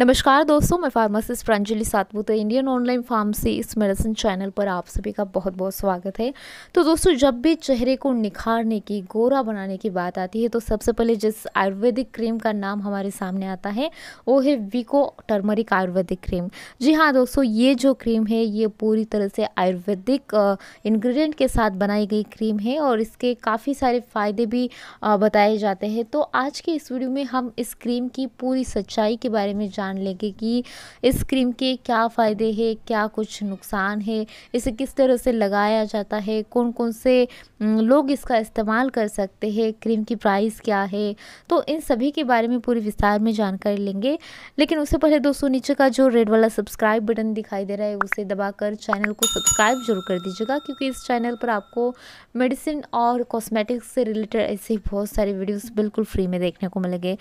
नमस्कार दोस्तों मैं फार्मासिस्ट प्रांजलि सातवू इंडियन ऑनलाइन फार्मसी इस मेडिसिन चैनल पर आप सभी का बहुत बहुत स्वागत है तो दोस्तों जब भी चेहरे को निखारने की गोरा बनाने की बात आती है तो सबसे पहले जिस आयुर्वेदिक क्रीम का नाम हमारे सामने आता है वो है वीको टर्मरिक आयुर्वेदिक क्रीम जी हाँ दोस्तों ये जो क्रीम है ये पूरी तरह से आयुर्वेदिक इन्ग्रीडियंट के साथ बनाई गई क्रीम है और इसके काफ़ी सारे फ़ायदे भी बताए जाते हैं तो आज के इस वीडियो में हम इस क्रीम की पूरी सच्चाई के बारे में जान लेंगे कि इस क्रीम के क्या फ़ायदे हैं क्या कुछ नुकसान है इसे किस तरह से लगाया जाता है कौन कौन से लोग इसका इस्तेमाल कर सकते हैं क्रीम की प्राइस क्या है तो इन सभी के बारे में पूरी विस्तार में जानकारी लेंगे लेकिन उससे पहले दोस्तों नीचे का जो रेड वाला सब्सक्राइब बटन दिखाई दे रहा है उसे दबाकर चैनल को सब्सक्राइब जरूर कर दीजिएगा क्योंकि इस चैनल पर आपको मेडिसिन और कॉस्मेटिक्स से रिलेटेड ऐसे बहुत सारे वीडियोस बिल्कुल फ्री में देखने को मिलेंगे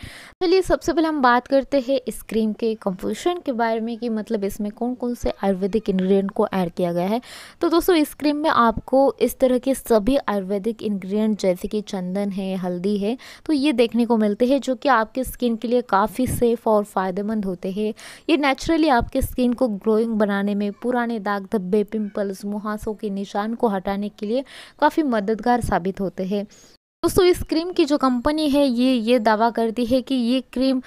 चलिए सबसे पहले हम बात करते हैं इस क्रीम के कंपोजिशन के बारे में कि मतलब इसमें कौन कौन से आयुर्वेदिक इंग्रेडिएंट को ऐड किया गया है तो दोस्तों इस क्रीम में आपको इस तरह के सभी आयुर्वेदिक इंग्रेडिएंट जैसे कि चंदन है हल्दी है तो ये देखने को मिलते हैं जो कि आपके स्किन के लिए काफ़ी सेफ़ और फ़ायदेमंद होते हैं ये नेचुरली आपके स्किन को ग्लोइंग बनाने में पुराने दाग धब्बे पिम्पल्स मुहासों के निशान को हटाने के लिए काफ़ी मददगार साबित होते हैं दोस्तों इस क्रीम की जो कंपनी है ये ये दावा करती है कि ये क्रीम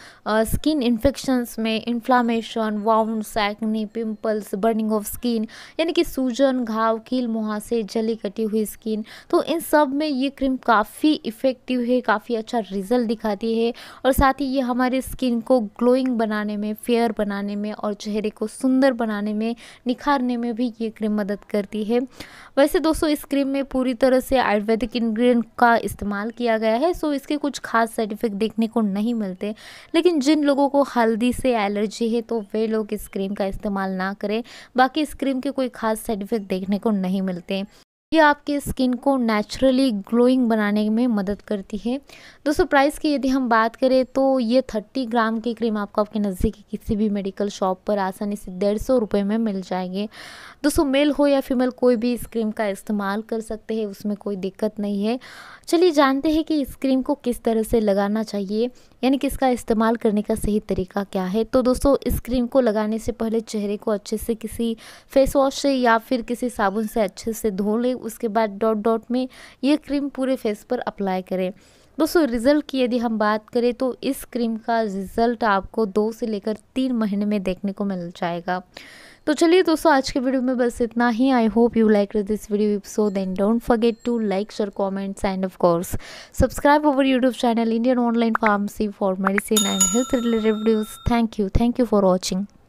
स्किन इन्फेक्शंस में inflammation wound acne pimples burning of skin यानी कि सूजन घाव कील मुहासे जली कटी हुई स्किन तो इन सब में ये क्रीम काफ़ी इफ़ेक्टिव है काफ़ी अच्छा रिजल्ट दिखाती है और साथ ही ये हमारे स्किन को ग्लोइंग बनाने में फेयर बनाने में और चेहरे को सुंदर बनाने में निखारने में भी ये क्रीम मदद करती है वैसे दोस्तों इस क्रीम में पूरी तरह से आयुर्वेदिक इन्ग्रीडियंट का इस्तेमाल किया गया है सो इसके कुछ खास साइड इफ़ेक्ट देखने को नहीं मिलते लेकिन जिन लोगों को हल्दी से एलर्जी है तो वे लोग इस क्रीम का इस्तेमाल ना करें बाकी इस क्रीम के कोई खास साइड इफ़ेक्ट देखने को नहीं मिलते ये आपके स्किन को नेचुरली ग्लोइंग बनाने में मदद करती है दोस्तों प्राइस की यदि हम बात करें तो ये थर्टी ग्राम की क्रीम आपको आपके नज़दीकी किसी भी मेडिकल शॉप पर आसानी से डेढ़ सौ रुपये में मिल जाएंगे दोस्तों मेल हो या फीमेल कोई भी इस क्रीम का इस्तेमाल कर सकते हैं उसमें कोई दिक्कत नहीं है चलिए जानते हैं कि इस क्रीम को किस तरह से लगाना चाहिए यानी कि इसका इस्तेमाल करने का सही तरीका क्या है तो दोस्तों इस क्रीम को लगाने से पहले चेहरे को अच्छे से किसी फेस वॉश से या फिर किसी साबुन से अच्छे से धो लें उसके बाद डॉट डॉट में ये क्रीम पूरे फेस पर अप्लाई करें दोस्तों रिज़ल्ट की यदि हम बात करें तो इस क्रीम का रिज़ल्ट आपको दो से लेकर तीन महीने में देखने को मिल जाएगा तो चलिए दोस्तों आज के वीडियो में बस इतना ही I hope you like this video so then don't forget to like share comments and of course subscribe our YouTube channel Indian online pharmacy for medicine and health related videos thank you thank you for watching